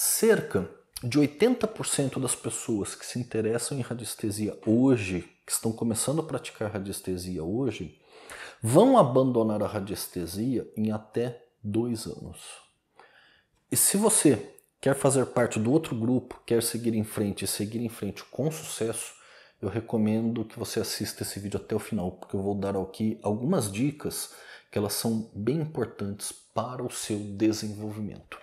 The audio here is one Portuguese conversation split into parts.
cerca de 80% das pessoas que se interessam em radiestesia hoje, que estão começando a praticar radiestesia hoje, vão abandonar a radiestesia em até dois anos. E se você quer fazer parte do outro grupo, quer seguir em frente e seguir em frente com sucesso, eu recomendo que você assista esse vídeo até o final, porque eu vou dar aqui algumas dicas que elas são bem importantes para o seu desenvolvimento.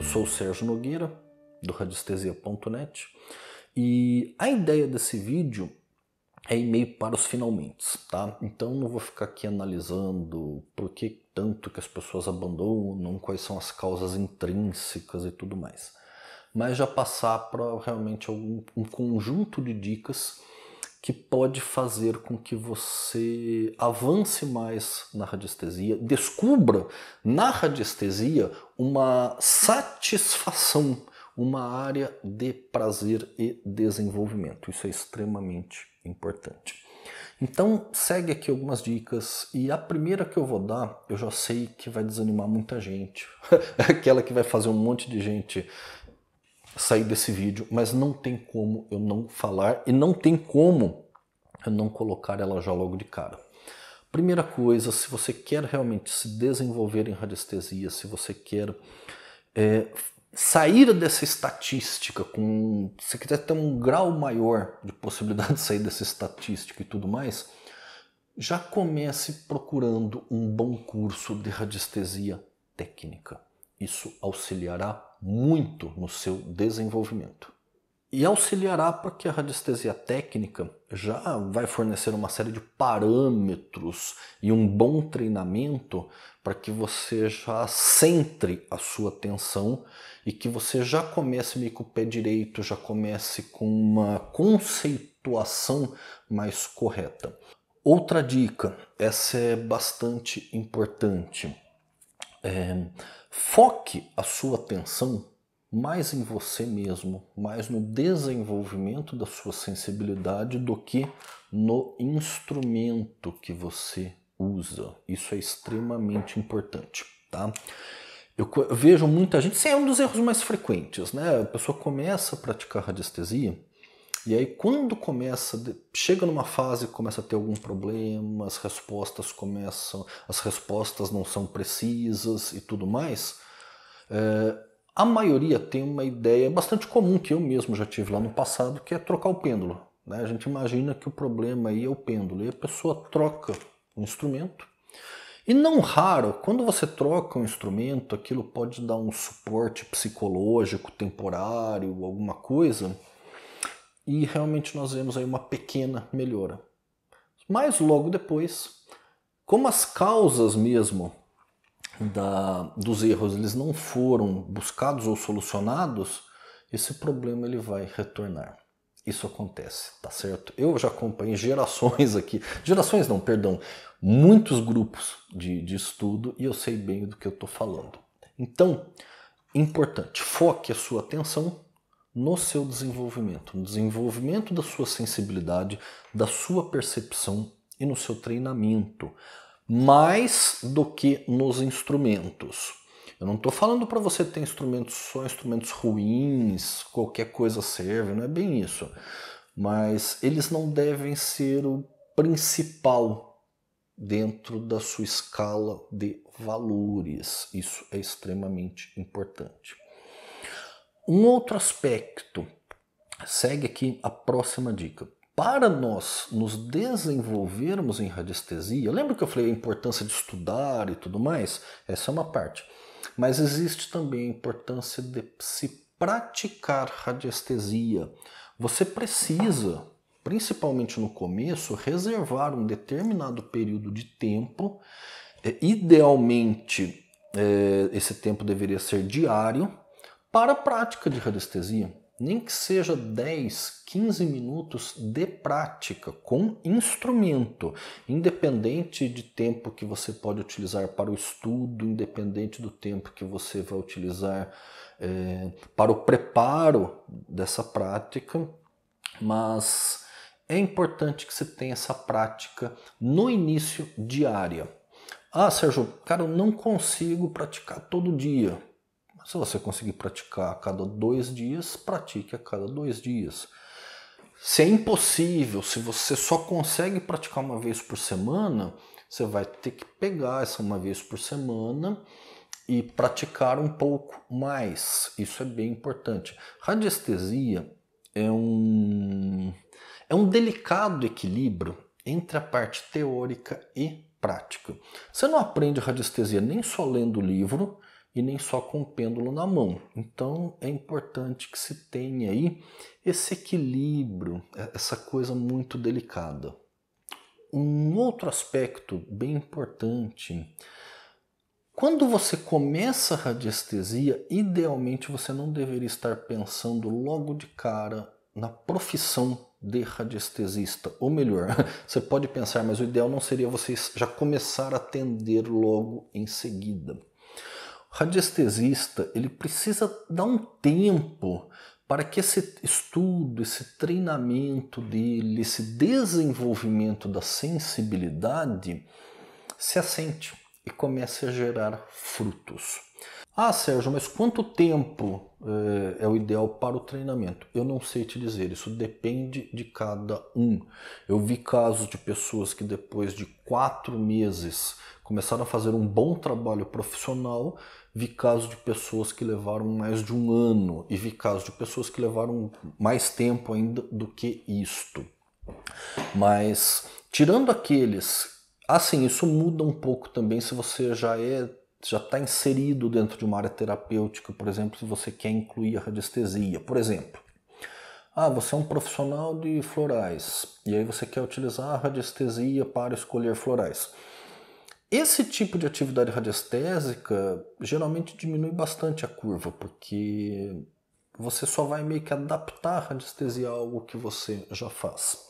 Eu sou o Sérgio Nogueira, do radiestesia.net, e a ideia desse vídeo é e meio para os finalmente, tá? Então não vou ficar aqui analisando por que tanto que as pessoas abandonam, quais são as causas intrínsecas e tudo mais. Mas já passar para realmente algum, um conjunto de dicas que pode fazer com que você avance mais na radiestesia, descubra na radiestesia uma satisfação, uma área de prazer e desenvolvimento. Isso é extremamente importante. Então, segue aqui algumas dicas e a primeira que eu vou dar, eu já sei que vai desanimar muita gente. Aquela que vai fazer um monte de gente sair desse vídeo, mas não tem como eu não falar e não tem como eu não colocar ela já logo de cara. Primeira coisa, se você quer realmente se desenvolver em radiestesia, se você quer é, sair dessa estatística, com, se quiser ter um grau maior de possibilidade de sair dessa estatística e tudo mais, já comece procurando um bom curso de radiestesia técnica. Isso auxiliará muito no seu desenvolvimento. E auxiliará para que a radiestesia técnica já vai fornecer uma série de parâmetros e um bom treinamento para que você já centre a sua atenção e que você já comece meio com o pé direito, já comece com uma conceituação mais correta. Outra dica, essa é bastante importante. É Foque a sua atenção mais em você mesmo, mais no desenvolvimento da sua sensibilidade do que no instrumento que você usa. Isso é extremamente importante, tá? Eu vejo muita gente, isso é um dos erros mais frequentes, né? A pessoa começa a praticar radiestesia e aí, quando começa, chega numa fase que começa a ter algum problema, as respostas começam, as respostas não são precisas e tudo mais, é, a maioria tem uma ideia bastante comum que eu mesmo já tive lá no passado, que é trocar o pêndulo. Né? A gente imagina que o problema aí é o pêndulo, e a pessoa troca um instrumento. E não raro, quando você troca um instrumento, aquilo pode dar um suporte psicológico temporário, alguma coisa e realmente nós vemos aí uma pequena melhora. Mas logo depois, como as causas mesmo da, dos erros eles não foram buscados ou solucionados, esse problema ele vai retornar. Isso acontece, tá certo? Eu já acompanhei gerações aqui, gerações não, perdão, muitos grupos de, de estudo e eu sei bem do que eu estou falando. Então, importante, foque a sua atenção no seu desenvolvimento, no desenvolvimento da sua sensibilidade, da sua percepção e no seu treinamento, mais do que nos instrumentos. Eu não estou falando para você ter instrumentos só instrumentos ruins, qualquer coisa serve, não é bem isso. Mas eles não devem ser o principal dentro da sua escala de valores. Isso é extremamente importante. Um outro aspecto, segue aqui a próxima dica. Para nós nos desenvolvermos em radiestesia, lembra que eu falei a importância de estudar e tudo mais? Essa é uma parte. Mas existe também a importância de se praticar radiestesia. Você precisa, principalmente no começo, reservar um determinado período de tempo, é, idealmente é, esse tempo deveria ser diário, para a prática de radiestesia, nem que seja 10, 15 minutos de prática com instrumento, independente de tempo que você pode utilizar para o estudo, independente do tempo que você vai utilizar é, para o preparo dessa prática, mas é importante que você tenha essa prática no início diária. Ah, Sérgio, cara, eu não consigo praticar todo dia. Se você conseguir praticar a cada dois dias, pratique a cada dois dias. Se é impossível, se você só consegue praticar uma vez por semana, você vai ter que pegar essa uma vez por semana e praticar um pouco mais. Isso é bem importante. Radiestesia é um, é um delicado equilíbrio entre a parte teórica e prática. Você não aprende radiestesia nem só lendo o livro, e nem só com o pêndulo na mão. Então é importante que se tenha aí esse equilíbrio, é, essa coisa muito delicada. Um outro aspecto bem importante quando você começa a radiestesia, idealmente você não deveria estar pensando logo de cara na profissão de radiestesista. Ou melhor, você pode pensar, mas o ideal não seria você já começar a atender logo em seguida radiestesista ele precisa dar um tempo para que esse estudo, esse treinamento dele, esse desenvolvimento da sensibilidade se assente e comece a gerar frutos. Ah, Sérgio, mas quanto tempo é, é o ideal para o treinamento? Eu não sei te dizer, isso depende de cada um. Eu vi casos de pessoas que depois de quatro meses começaram a fazer um bom trabalho profissional, vi casos de pessoas que levaram mais de um ano e vi casos de pessoas que levaram mais tempo ainda do que isto. Mas tirando aqueles, assim, isso muda um pouco também se você já é já está inserido dentro de uma área terapêutica, por exemplo, se você quer incluir a radiestesia. Por exemplo, ah, você é um profissional de florais e aí você quer utilizar a radiestesia para escolher florais. Esse tipo de atividade radiestésica geralmente diminui bastante a curva, porque você só vai meio que adaptar a radiestesia a algo que você já faz.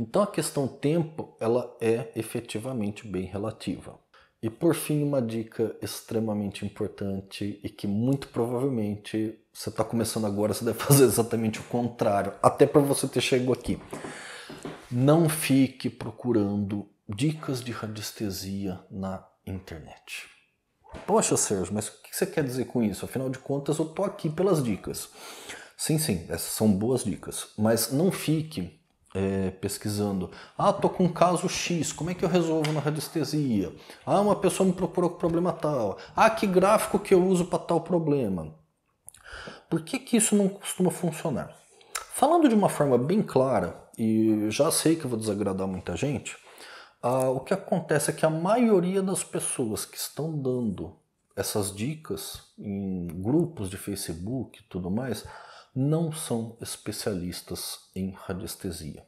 Então a questão tempo ela é efetivamente bem relativa. E por fim, uma dica extremamente importante e que muito provavelmente você está começando agora, você deve fazer exatamente o contrário, até para você ter chegado aqui. Não fique procurando dicas de radiestesia na internet. Poxa, Sérgio, mas o que você quer dizer com isso? Afinal de contas, eu tô aqui pelas dicas. Sim, sim, essas são boas dicas, mas não fique é, pesquisando. Ah, tô com um caso X, como é que eu resolvo na radiestesia? Ah, uma pessoa me procurou com problema tal. Ah, que gráfico que eu uso para tal problema? Por que, que isso não costuma funcionar? Falando de uma forma bem clara, e já sei que vou desagradar muita gente, ah, o que acontece é que a maioria das pessoas que estão dando essas dicas em grupos de Facebook e tudo mais, não são especialistas em radiestesia.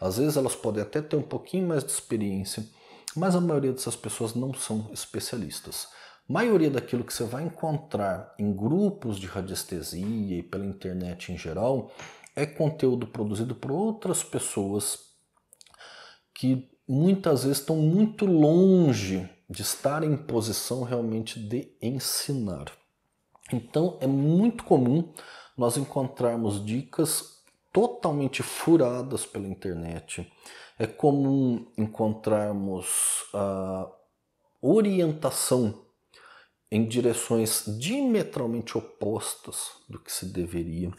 Às vezes elas podem até ter um pouquinho mais de experiência, mas a maioria dessas pessoas não são especialistas. A maioria daquilo que você vai encontrar em grupos de radiestesia e pela internet em geral é conteúdo produzido por outras pessoas que muitas vezes estão muito longe de estar em posição realmente de ensinar. Então é muito comum nós encontrarmos dicas totalmente furadas pela internet. É comum encontrarmos a ah, orientação em direções diametralmente opostas do que se deveria.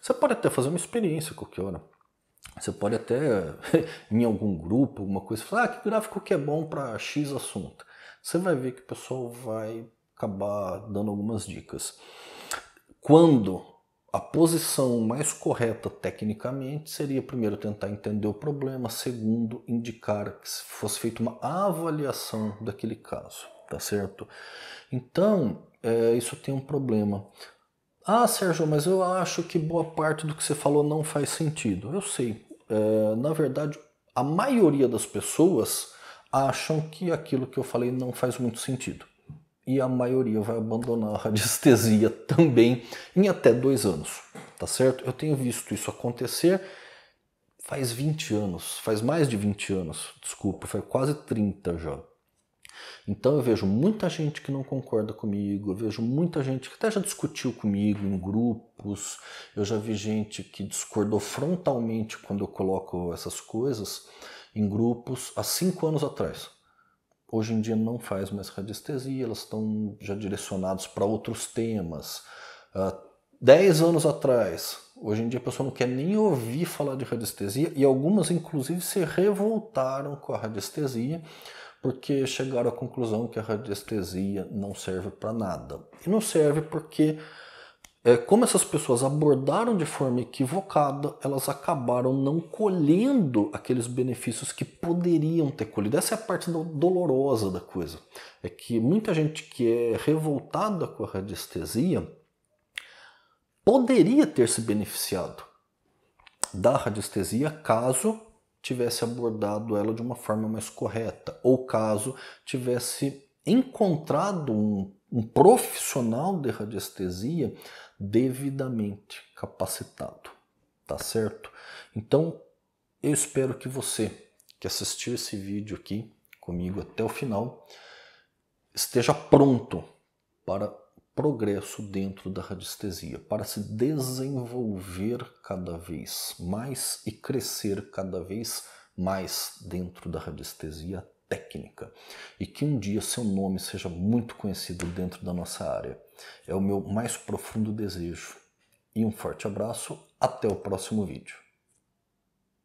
Você pode até fazer uma experiência qualquer hora. Você pode até, em algum grupo, alguma coisa, falar ah, que gráfico que é bom para X assunto. Você vai ver que o pessoal vai acabar dando algumas dicas. Quando a posição mais correta tecnicamente seria, primeiro, tentar entender o problema, segundo, indicar que fosse feita uma avaliação daquele caso, tá certo? Então, é, isso tem um problema. Ah, Sérgio, mas eu acho que boa parte do que você falou não faz sentido. Eu sei. É, na verdade, a maioria das pessoas acham que aquilo que eu falei não faz muito sentido e a maioria vai abandonar a radiestesia também em até dois anos, tá certo? Eu tenho visto isso acontecer faz 20 anos, faz mais de 20 anos, desculpa, foi quase 30 já. Então eu vejo muita gente que não concorda comigo, eu vejo muita gente que até já discutiu comigo em grupos, eu já vi gente que discordou frontalmente quando eu coloco essas coisas em grupos há cinco anos atrás hoje em dia não faz mais radiestesia, elas estão já direcionadas para outros temas. Uh, dez anos atrás, hoje em dia a pessoa não quer nem ouvir falar de radiestesia e algumas, inclusive, se revoltaram com a radiestesia porque chegaram à conclusão que a radiestesia não serve para nada. E não serve porque é, como essas pessoas abordaram de forma equivocada, elas acabaram não colhendo aqueles benefícios que poderiam ter colhido. Essa é a parte dolorosa da coisa. É que muita gente que é revoltada com a radiestesia poderia ter se beneficiado da radiestesia caso tivesse abordado ela de uma forma mais correta, ou caso tivesse encontrado um, um profissional de radiestesia devidamente capacitado, tá certo? Então, eu espero que você que assistiu esse vídeo aqui comigo até o final esteja pronto para progresso dentro da radiestesia, para se desenvolver cada vez mais e crescer cada vez mais dentro da radiestesia técnica. E que um dia seu nome seja muito conhecido dentro da nossa área. É o meu mais profundo desejo. E um forte abraço, até o próximo vídeo.